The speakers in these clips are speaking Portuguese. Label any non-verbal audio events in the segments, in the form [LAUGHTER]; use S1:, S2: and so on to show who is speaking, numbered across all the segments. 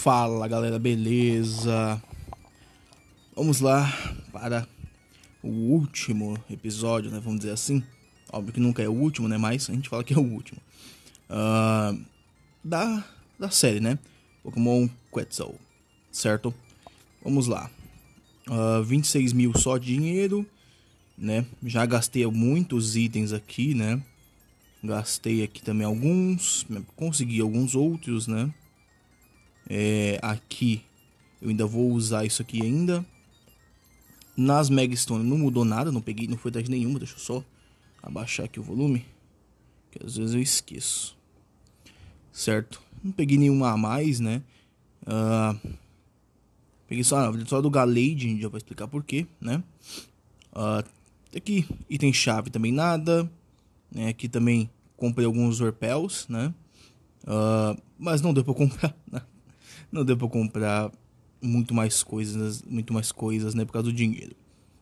S1: Fala galera, beleza? Vamos lá para o último episódio, né? Vamos dizer assim. Óbvio que nunca é o último, né? Mas a gente fala que é o último. Uh, da, da série, né? Pokémon Quetzal, certo? Vamos lá. Uh, ah, 26 mil só de dinheiro, né? Já gastei muitos itens aqui, né? Gastei aqui também alguns, consegui alguns outros, né? É, aqui eu ainda vou usar isso aqui ainda. Nas Megastone não mudou nada, não peguei, não foi das nenhuma, deixa eu só abaixar aqui o volume, que às vezes eu esqueço. Certo? Não peguei nenhuma a mais, né? Uh, peguei só, ah, só do Galade, já vai explicar porquê, né? Uh, aqui, item chave também nada. Né? Aqui também comprei alguns Orpels, né? Uh, mas não deu pra comprar [LAUGHS] não deu para comprar muito mais coisas, muito mais coisas, né, por causa do dinheiro.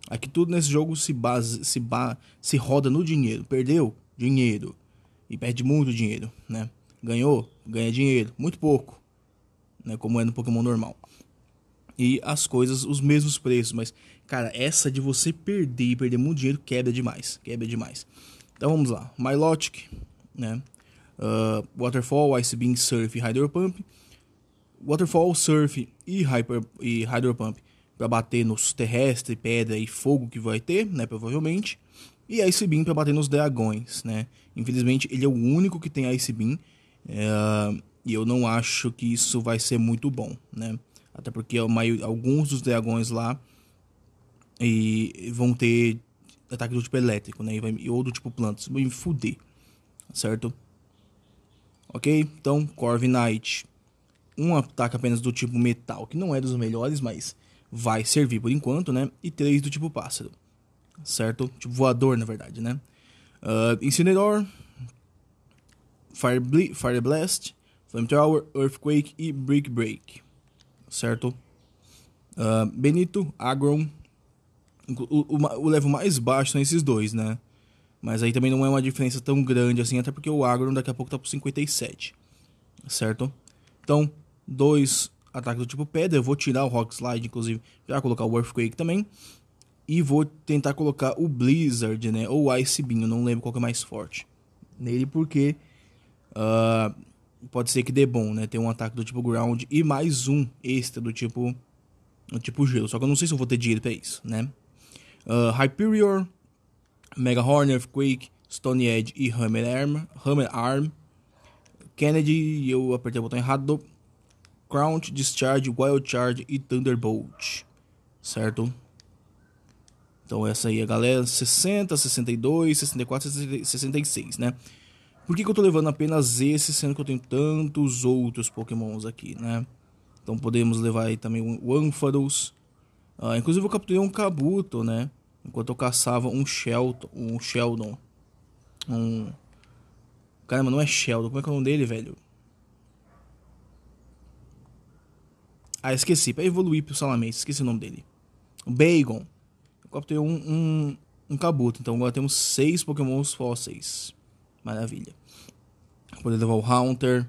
S1: Aqui tudo nesse jogo se base, se ba, se roda no dinheiro. Perdeu dinheiro e perde muito dinheiro, né? Ganhou, ganha dinheiro, muito pouco, né, como é no Pokémon normal. E as coisas os mesmos preços, mas cara, essa de você perder e perder muito dinheiro quebra demais, quebra demais. Então vamos lá, Milotic, né? Uh, Waterfall, Ice Beam, Surf e Hydro Pump Waterfall Surf e, Hyper, e Hydro Pump para bater nos terrestre, pedra e fogo que vai ter, né, provavelmente. E Ice Beam para bater nos dragões, né? Infelizmente, ele é o único que tem Ice Beam. Eh, e eu não acho que isso vai ser muito bom, né? Até porque alguns dos dragões lá e vão ter ataque do tipo elétrico, né? E ou do tipo plantas. Vai me fuder, certo? Ok? Então, Corviknight. Knight um ataque apenas do tipo metal, que não é dos melhores, mas vai servir por enquanto, né? E três do tipo pássaro, certo? Tipo voador, na verdade, né? Uh, ah, Incineroar, Fire, Ble Fire Blast, Flamethrower, Earthquake e Brick Break, certo? Uh, Benito, Agron, o, o, o level mais baixo são esses dois, né? Mas aí também não é uma diferença tão grande assim, até porque o Agron daqui a pouco tá pro 57, certo? Então, dois ataques do tipo pedra. Eu vou tirar o Rock Slide, inclusive, já colocar o Earthquake também. E vou tentar colocar o Blizzard, né? Ou o Ice Beam, eu não lembro qual que é mais forte. Nele porque uh, pode ser que dê bom, né? Ter um ataque do tipo Ground e mais um extra do tipo, do tipo Gelo. Só que eu não sei se eu vou ter dinheiro pra isso, né? Uh, Hyperior, Mega Horn, Earthquake, Stone Edge e Hammer Arm. Hammer Arm. Kennedy, eu apertei o botão errado. Crown, Discharge, Wild Charge e Thunderbolt, certo? Então essa aí é a galera 60, 62, 64, 66, né? Por que, que eu tô levando apenas esse, sendo que eu tenho tantos outros pokémons aqui, né? Então podemos levar aí também o Ampharos. Ah, inclusive eu capturei um Kabuto, né? Enquanto eu caçava um Shelton, um Sheldon. Um... Caramba, não é Sheldon, como é que é o nome dele, velho? Ah, esqueci. Pra evoluir pro Salamence, esqueci o nome dele. O Bagon. Eu captei um, um, um Kabuto. Então agora temos seis pokémons fósseis. Maravilha. Poderia levar o Haunter.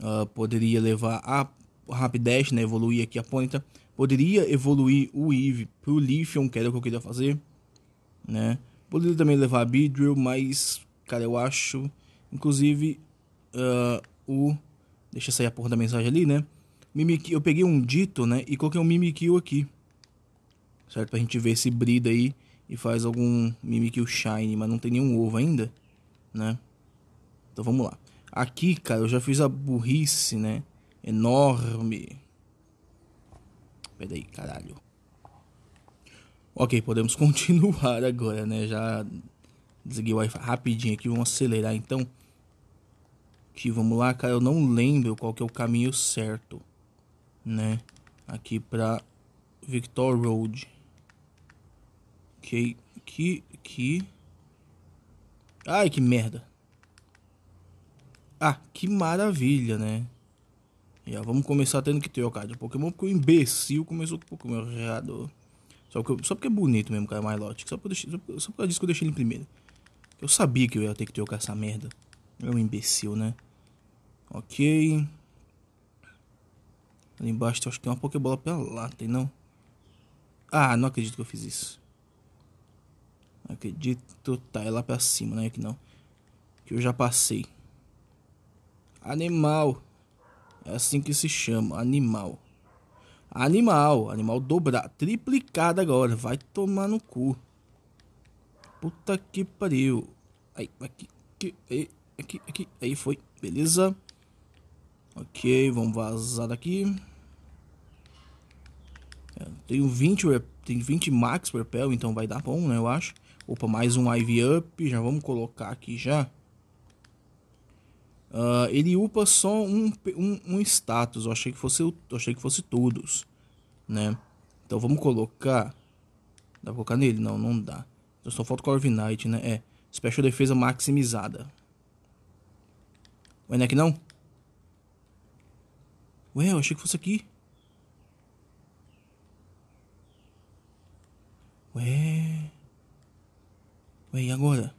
S1: Uh, poderia levar a Rapidash, né? Evoluir aqui a Ponyta. Poderia evoluir o Eve pro Leafeon, que era o que eu queria fazer. Né? Poderia também levar a Beedrill, mas... Cara, eu acho... Inclusive... Uh, o... Deixa sair a porra da mensagem ali, né? Mimikyu, eu peguei um dito, né? E coloquei um Mimikyu aqui. Certo? Pra gente ver se brida aí e faz algum Mimikyu Shine, mas não tem nenhum ovo ainda, né? Então vamos lá. Aqui, cara, eu já fiz a burrice, né? Enorme. Peraí, caralho. Ok, podemos [LAUGHS] continuar agora, né? Já desliguei o Wi-Fi rapidinho aqui, vamos acelerar então. aqui vamos lá, cara, eu não lembro qual que é o caminho certo né? Aqui para Victor Road. Ok? Que, que... Ai, que merda. Ah, que maravilha, né? Já vamos começar tendo que trocar de Pokémon, porque o imbecil começou com Pokémon errado. Só porque, só porque é bonito mesmo, cara, é mais lógico. Só, por, só por causa disso que eu deixei ele em primeiro. Eu sabia que eu ia ter que trocar essa merda. É um imbecil, né? Ok. Ali embaixo acho que tem uma Pokébola pela lá, tem não? Ah, não acredito que eu fiz isso. acredito. Tá, é lá pra cima, né? Que não. Que eu já passei. Animal. É assim que se chama, animal. Animal, animal dobrado, triplicado agora, vai tomar no cu. Puta que pariu. Aí, aqui, aqui, aí, aqui, aqui, aí foi, beleza. Ok, vamos vazar daqui. Tenho 20, tem 20 max repel, então vai dar bom, né? Eu acho. Opa, mais um Ivy Up. Já vamos colocar aqui já. Uh, ele upa só um, um, um, status. Eu achei que fosse, eu achei que fosse todos, né? Então vamos colocar... Dá pra colocar nele? Não, não dá. Então só falta Corviknight, né? É. Special defesa maximizada. O é Enek não? Ué, eu achei que fosse aqui. Ué. Ué, e agora?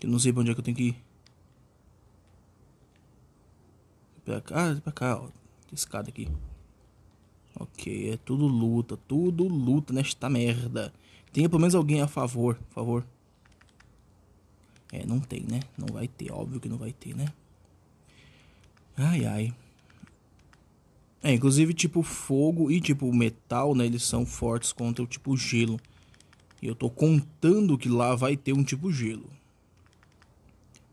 S1: Eu não sei pra onde é que eu tenho que ir. Pra cá, pra cá, ó. Escada aqui. Ok, é tudo luta, tudo luta nesta merda. Tenha pelo menos alguém a favor, por favor. É, não tem, né? Não vai ter, óbvio que não vai ter, né? Ai, ai. É, inclusive tipo fogo e tipo metal, né, eles são fortes contra o tipo gelo. E eu tô contando que lá vai ter um tipo gelo.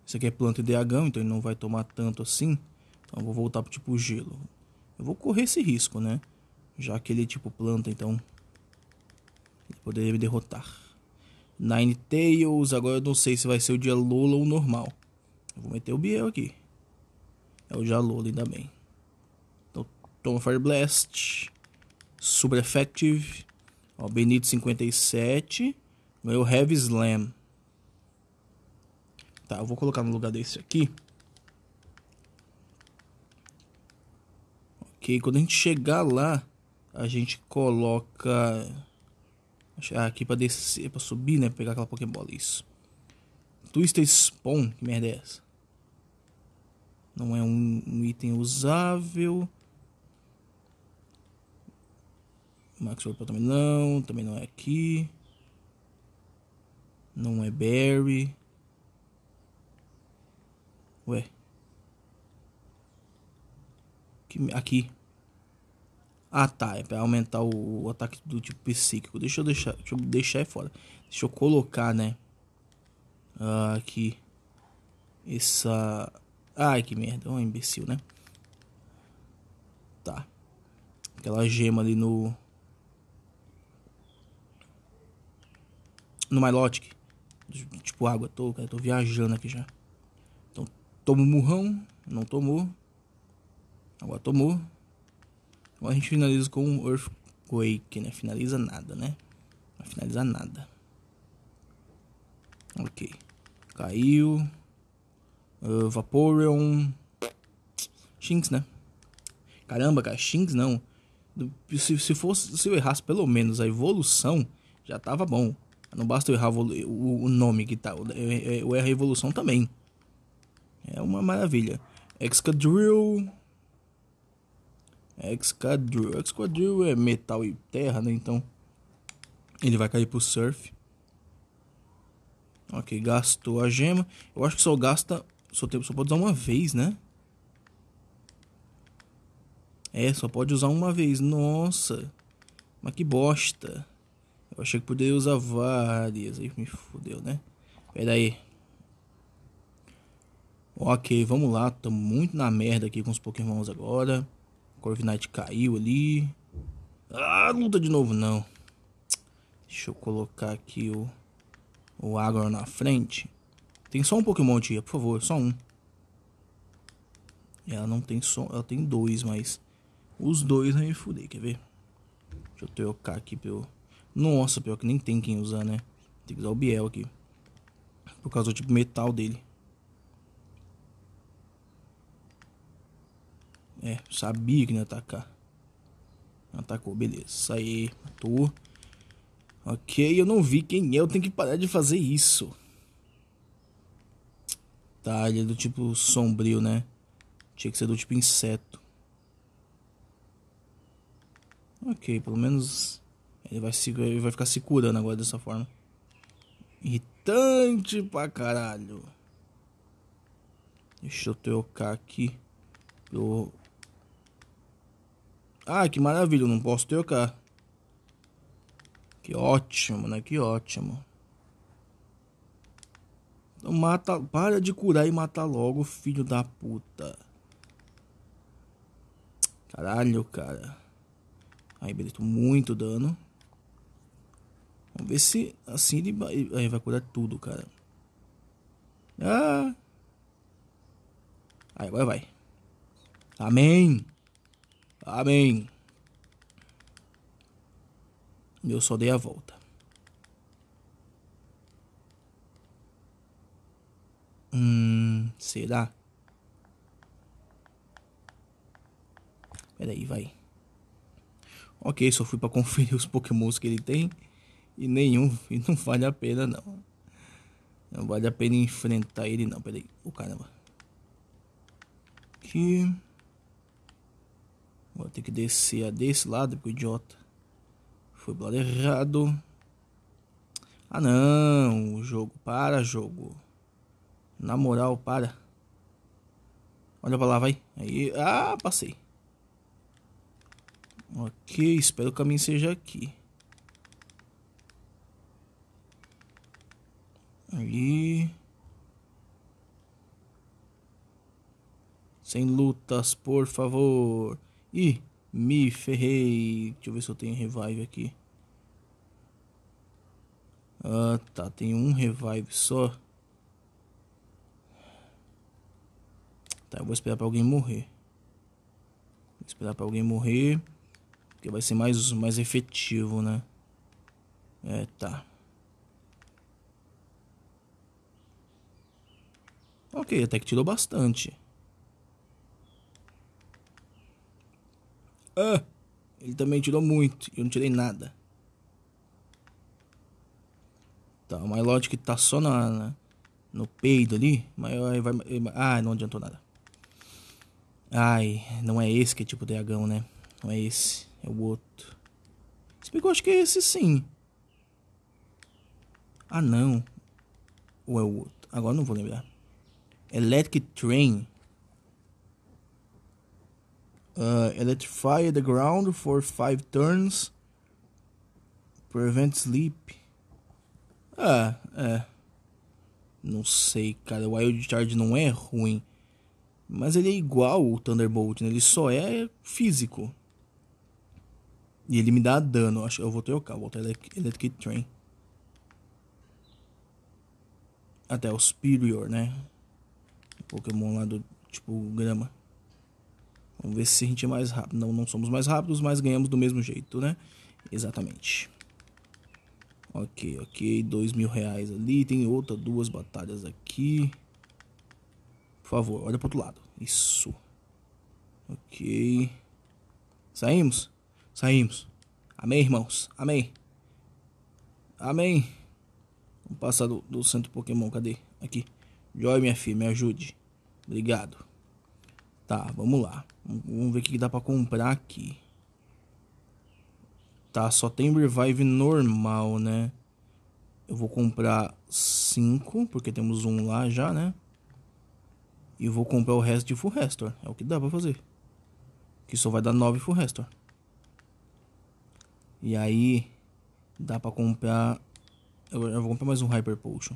S1: Isso aqui é planta de agão, então ele não vai tomar tanto assim. Então vou voltar pro tipo gelo. Eu vou correr esse risco, né? Já que ele é tipo planta, então ele poderia me derrotar. Nine Tails, agora eu não sei se vai ser o dia Lola ou normal. Eu vou meter o Biel aqui. É o dia Lola, ainda bem. Toma Fire Blast. Super Effective. Ó, Benito 57. Meu Heavy Slam. Tá, eu vou colocar no lugar desse aqui. Ok, quando a gente chegar lá, a gente coloca... aqui pra descer, pra subir, né? Pegar aquela Pokébola, isso. Twisted Spawn, que merda é essa? Não é um, um item usável. Max também não. Também não é aqui. Não é Barry. Ué. Aqui. Ah tá, é pra aumentar o, o ataque do tipo psíquico. Deixa eu deixar. Deixa eu deixar é fora. Deixa eu colocar, né? Ah, aqui. Essa. Ai que merda, é um imbecil, né? Tá. Aquela gema ali no. no MyLogic. Tipo, água, tô, cara, tô viajando aqui já. Então, tomo murrão, não tomou. Agora tomou. Agora a gente finaliza com um Earthquake, né? Finaliza nada, né? Não finaliza nada. Ok. Caiu. Uh, Vaporeon. Shinx, né? Caramba, cara, Shinx não. Se, se, fosse, se eu errasse pelo menos a evolução, já tava bom. Não basta eu errar o nome que tá, é, é, eu erro a evolução também. É uma maravilha. Excadrill. Excadrill. Excadrill é metal e terra, né? Então ele vai cair pro surf. Ok, gastou a gema. Eu acho que só gasta. Só, tem, só pode usar uma vez, né? É, só pode usar uma vez. Nossa. Mas que bosta. Eu achei que poderia usar várias. Aí me fudeu, né? Pera aí. Ok, vamos lá. Tô muito na merda aqui com os pokémons agora. Corviknight caiu ali. Ah, luta de novo não. Deixa eu colocar aqui o, o Agron na frente. Tem só um pokémon, tia, por favor. Só um. Ela não tem só... Ela tem dois, mas... Os dois vai me fuder, quer ver? Deixa eu trocar aqui pelo... Nossa, pior que nem tem quem usar, né? Tem que usar o Biel aqui. Por causa do tipo metal dele. É, sabia que não ia atacar. Atacou, beleza. aí, matou. Ok, eu não vi quem é, eu tenho que parar de fazer isso. Tá, ele é do tipo sombrio, né? Tinha que ser do tipo inseto. Ok, pelo menos ele vai, se, ele vai ficar se curando agora dessa forma. Irritante pra caralho. Deixa eu trocar aqui. Eu... Ah, que maravilha, eu não posso trocar. Que ótimo, né? Que ótimo. Então mata, para de curar e mata logo, filho da puta. Caralho, cara. Aí, beleza, muito dano. Vamos ver se assim ele vai, vai curar tudo, cara. Ah. Aí, agora vai. Amém. Amém. Eu só dei a volta. Hum, será? Pera aí, vai. Ok, só fui pra [LAUGHS] conferir os pokémons que ele tem e nenhum, [LAUGHS] e não vale a pena não. Não vale a pena enfrentar ele não, peraí. O oh, caramba. Aqui. Vou ter que descer desse lado, porque o idiota foi para errado. Ah não, o jogo, para jogo. Na moral, para. Olha pra lá, vai. Aí, ah, passei. Ok, espero que o caminho seja aqui. E Sem lutas, por favor. Ih, me ferrei. Deixa eu ver se eu tenho revive aqui. Ah, tá. Tem um revive só. Tá, eu vou esperar pra alguém morrer. Vou esperar pra alguém morrer. Porque vai ser mais, mais efetivo, né? É, tá. Ok, até que tirou bastante. Ah, ele também tirou muito. Eu não tirei nada. Tá, o que tá só na, na, no peido ali. Mas vai, vai, ah, não adiantou nada. Ai, não é esse que é tipo dragão, né? Não é esse, é o outro. Se bem que eu acho que é esse sim. Ah, não. Ou é o outro? Agora não vou lembrar. Electric Train. Uh, electrify the ground for five turns. Prevent sleep. Ah, é. Não sei, cara. O Wild Charge não é ruim. Mas ele é igual o Thunderbolt, né? Ele só é físico. E ele me dá dano. Acho que eu vou trocar. Vou ter Electric Train. Até o Superior, né? Pokémon lá do tipo grama. Vamos ver se a gente é mais rápido. Não, não somos mais rápidos, mas ganhamos do mesmo jeito, né? Exatamente. Ok, ok. Dois mil reais ali. Tem outra, duas batalhas aqui. Por favor, olha pro outro lado. Isso. Ok. Saímos? Saímos. Amém, irmãos. Amém. Amém. Vamos passar do, do centro Pokémon. Cadê? Aqui. Joy, minha filha, me ajude. Obrigado. Tá, vamos lá. Vamos ver o que dá pra comprar aqui. Tá, só tem Revive normal, né? Eu vou comprar 5, porque temos um lá já, né? E vou comprar o resto de Full Restore. É o que dá pra fazer. Que só vai dar 9 Full Restore. E aí, dá pra comprar... Eu vou comprar mais um Hyper Potion.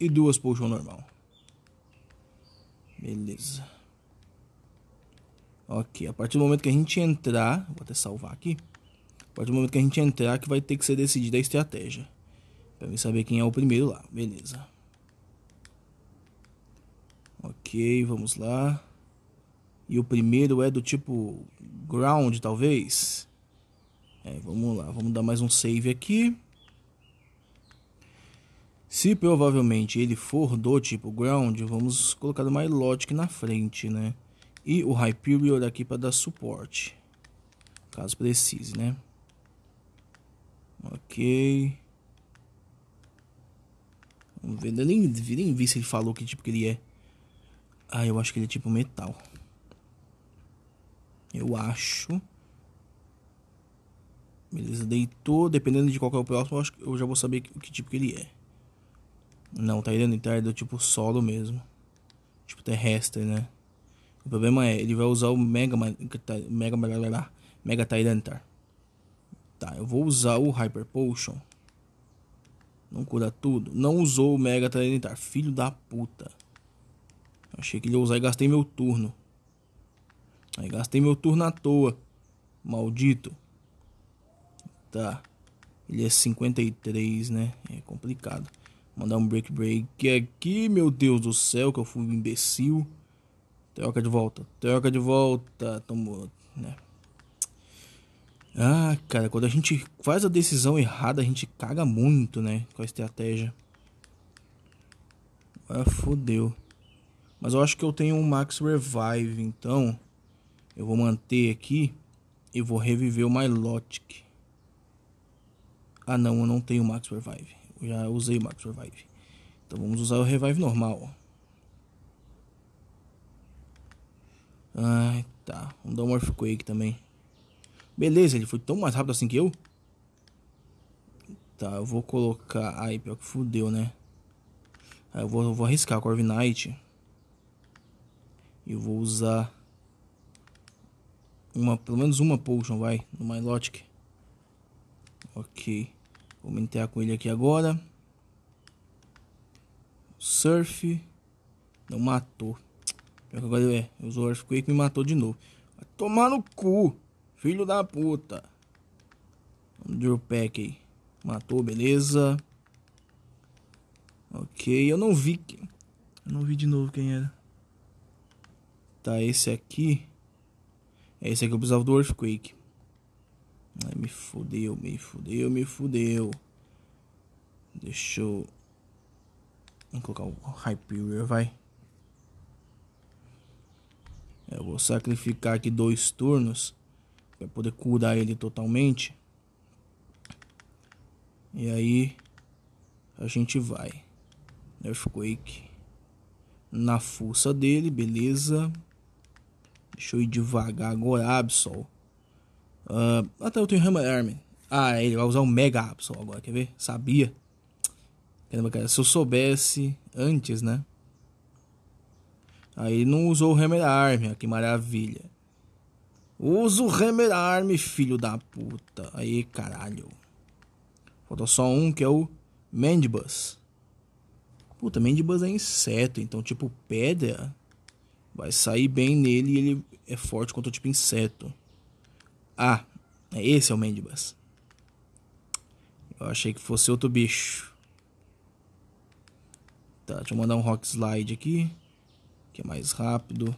S1: e duas potion normal. Beleza. Ok, a partir do momento que a gente entrar, vou até salvar aqui. A partir do momento que a gente entrar, que vai ter que ser decidida a estratégia. Pra mim saber quem é o primeiro lá, beleza. Ok, vamos lá. E o primeiro é do tipo ground, talvez. É, vamos lá, vamos dar mais um save aqui. Se provavelmente ele for do tipo ground, vamos colocar o MyLogic na frente, né? E o Hyperior aqui para dar suporte, caso precise, né? Ok. Vamos ver, eu né? nem, nem vi se ele falou que tipo que ele é. Ah, eu acho que ele é tipo metal. Eu acho. Beleza, deitou. Dependendo de qual é o próximo, eu, acho, eu já vou saber que, que tipo que ele é. Não, tá então é do tipo solo mesmo. Tipo terrestre, né? O problema é, ele vai usar o Mega tá, Mega Mega, mega Tyrantar. Tá, eu vou usar o Hyper Potion. Não cura tudo. Não usou o Mega Tyrantar. Filho da puta. Achei que ele ia usar e gastei meu turno. Aí gastei meu turno à toa. Maldito. Tá. Ele é 53, né? É complicado. Mandar um break break aqui, meu Deus do céu, que eu fui um imbecil. Troca de volta, troca de volta. Tamo, né? Ah, cara, quando a gente faz a decisão errada, a gente caga muito, né? Com a estratégia. Ah, fodeu. Mas eu acho que eu tenho um Max Revive, então eu vou manter aqui e vou reviver o Milotic. Ah não, eu não tenho Max Revive já usei o Max Revive. Então vamos usar o Revive normal. Ai, tá. Vamos dar um Earthquake também. Beleza, ele foi tão mais rápido assim que eu. Tá, eu vou colocar... Ai, pior que fudeu, né? Aí eu vou, eu vou arriscar com Knight. E eu vou usar... Uma, pelo menos uma Potion, vai. No Milotic. Ok. Vou entrar com ele aqui agora. Surf. Não matou. Pior que agora é. Usou o Earthquake e me matou de novo. Vai tomar no cu. Filho da puta. Vamos draw pack aí. Matou, beleza. Ok, eu não vi. Eu não vi de novo quem era. Tá, esse aqui. É esse aqui eu precisava do Earthquake. Ai, me fudeu, me fudeu, me fudeu. Deixa eu... Vou colocar o Hyperior, vai. Eu vou sacrificar aqui dois turnos. Pra poder curar ele totalmente. E aí... A gente vai. Earthquake. Na força dele, beleza. Deixa eu ir devagar agora, Absol. Uh, até eu tenho Hammer Army. Ah, ele vai usar o um Mega Absol agora, quer ver? Sabia? Caramba, cara, se eu soubesse antes, né? Aí não usou o Hammer Arm, ah, que maravilha. Usa o Hammer Arm, filho da puta. Aí, caralho. Faltou só um, que é o Mandibus. Puta, Mandibus é inseto, então tipo pedra vai sair bem nele e ele é forte contra o tipo inseto. Ah, é esse é o Mendibus. Eu achei que fosse outro bicho. Tá, deixa eu mandar um rock slide aqui. Que é mais rápido.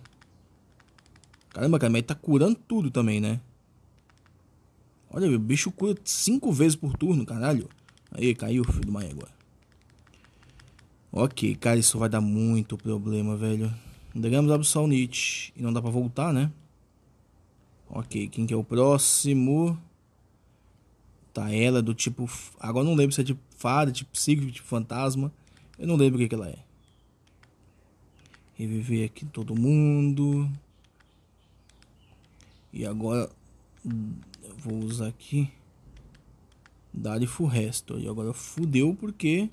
S1: Caramba, cara, mas ele tá curando tudo também, né? Olha, o bicho cura cinco vezes por turno, caralho. Aí, caiu, filho do Maia agora. Ok, cara, isso vai dar muito problema, velho. Entregamos a Absolnit. E não dá pra voltar, né? Ok, quem que é o próximo? Tá ela do tipo. Agora não lembro se é tipo fada, tipo psíquico, tipo fantasma. Eu não lembro o que, que ela é. Reviver aqui todo mundo. E agora vou usar aqui Dari resto. E agora fudeu porque.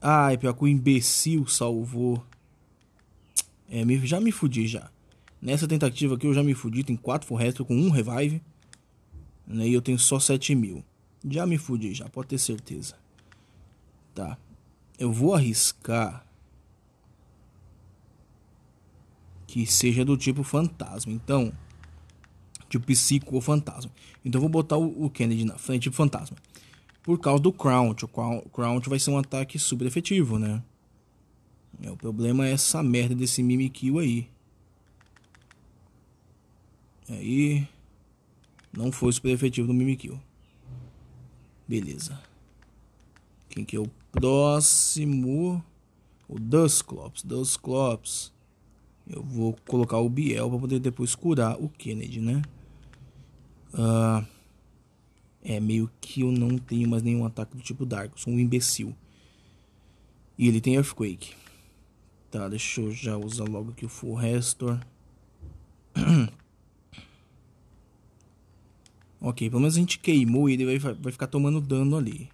S1: Ai, pior que o imbecil salvou. É, já me fudi já. Nessa tentativa aqui eu já me fudi, tem 4 forrestres com 1 um revive. Né, e eu tenho só 7 mil. Já me fudi, já, pode ter certeza. Tá. Eu vou arriscar... Que seja do tipo fantasma. Então, tipo psico ou fantasma. Então eu vou botar o, o Kennedy na frente, tipo fantasma. Por causa do Crouch. O Crouch vai ser um ataque super efetivo, né? É, o problema é essa merda desse Mimikyu aí. Aí. Não foi super efetivo no Mimikyu. Beleza. Quem que é o próximo? O Dusclops. Dusclops. Eu vou colocar o Biel para poder depois curar o Kennedy, né? Uh, é meio que eu não tenho mais nenhum ataque do tipo Dark. Eu sou um imbecil. E ele tem Earthquake. Tá, deixa eu já usar logo aqui o Full Restore. [CLEARS THROAT] Ok, pelo menos a gente queimou e ele vai, vai ficar tomando dano ali.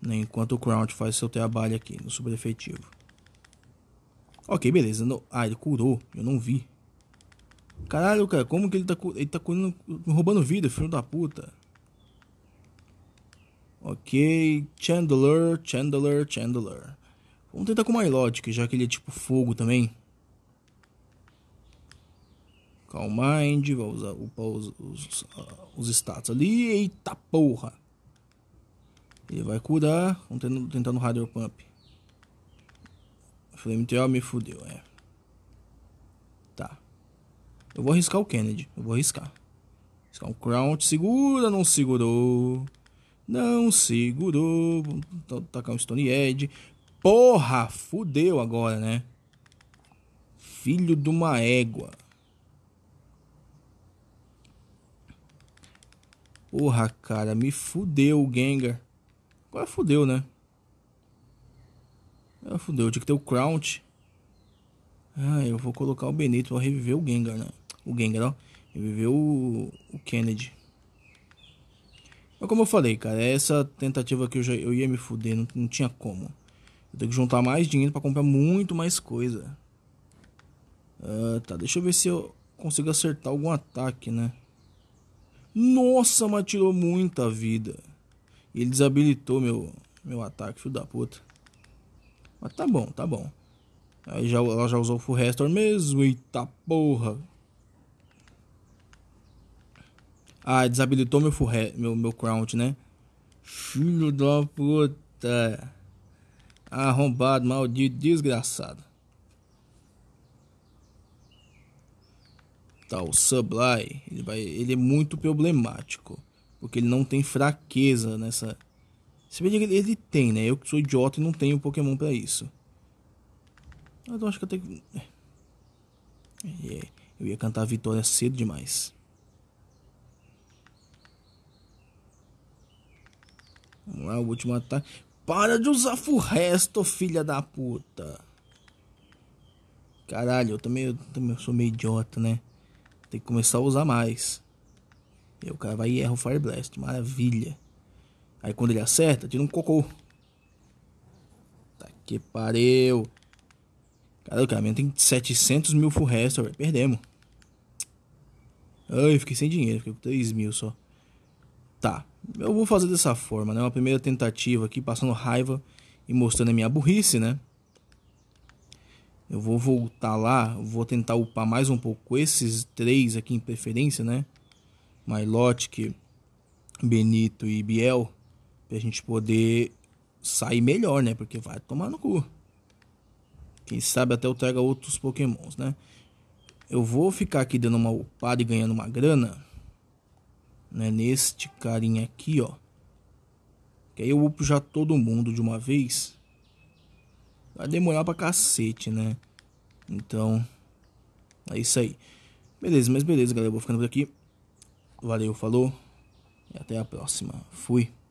S1: Né, enquanto o Crown faz seu trabalho aqui no super efetivo. Ok, beleza. Não... Ah, ele curou. Eu não vi. Caralho, cara, como que ele tá, ele tá curando, roubando vida, filho da puta. Ok, Chandler, Chandler, Chandler. Vamos tentar com o My já que ele é tipo fogo também. Call Mind, vou usar, upar os, os, ah, os status ali. Eita porra! Ele vai curar, vamos tentando, tentando Hydro Pump. Flame Trail me fudeu, é. Tá. Eu vou arriscar o Kennedy, eu vou arriscar. Arriscar um crown segura, não segurou. Não segurou. Vou tacar um Stone Edge. Porra, fudeu agora, né? Filho de uma égua. Porra, cara, me fudeu o Gengar. Agora fudeu, né? Agora fudeu, tinha que ter o Crouch. Ah, eu vou colocar o Benito pra reviver o Gengar, né? O Gengar, ó. Reviver o, o Kennedy. Mas como eu falei, cara, é essa tentativa que eu, já, eu ia me fuder, não, não tinha como. Eu tenho que juntar mais dinheiro para comprar muito mais coisa. Ah, tá, deixa eu ver se eu consigo acertar algum ataque, né? Nossa, mas tirou muita vida. Ele desabilitou meu, meu ataque, filho da puta. Mas tá bom, tá bom. Aí já, ela já usou o Full Restore mesmo. Eita porra. Ah, desabilitou meu, full meu, meu Crown, né? Filho da puta. Arrombado, maldito, desgraçado. tal Sublime, ele, vai, ele é muito problemático. Porque ele não tem fraqueza nessa. Se bem que ele, tem, né? Eu que sou idiota e não tenho Pokémon para isso. Mas eu acho que até que. É, é. Eu ia cantar a vitória cedo demais. Vamos lá, o último ataque. Para de usar furresto, filha da puta. Caralho, eu também, eu também sou meio idiota, né? Tem que começar a usar mais. E o cara vai e erra o Fire Blast. Maravilha. Aí quando ele acerta, tira um cocô. Tá que pariu. Cara, o caminho tem 700 mil full restore, Perdemos. Ai, fiquei sem dinheiro. Fiquei com 3 mil só. Tá. Eu vou fazer dessa forma, né? Uma primeira tentativa aqui, passando raiva e mostrando a minha burrice, né? Eu vou voltar lá, vou tentar upar mais um pouco esses três aqui em preferência, né? Mailotic, Benito e Biel, pra gente poder sair melhor, né? Porque vai tomar no cu. Quem sabe até eu traga outros pokémons, né? Eu vou ficar aqui dando uma upada e ganhando uma grana. Né? Neste carinha aqui, ó. Que aí eu upo já todo mundo de uma vez vai demorar pra cacete, né? Então, é isso aí. Beleza, mas beleza, galera. Eu vou ficando por aqui. Valeu, falou. E até a próxima. Fui.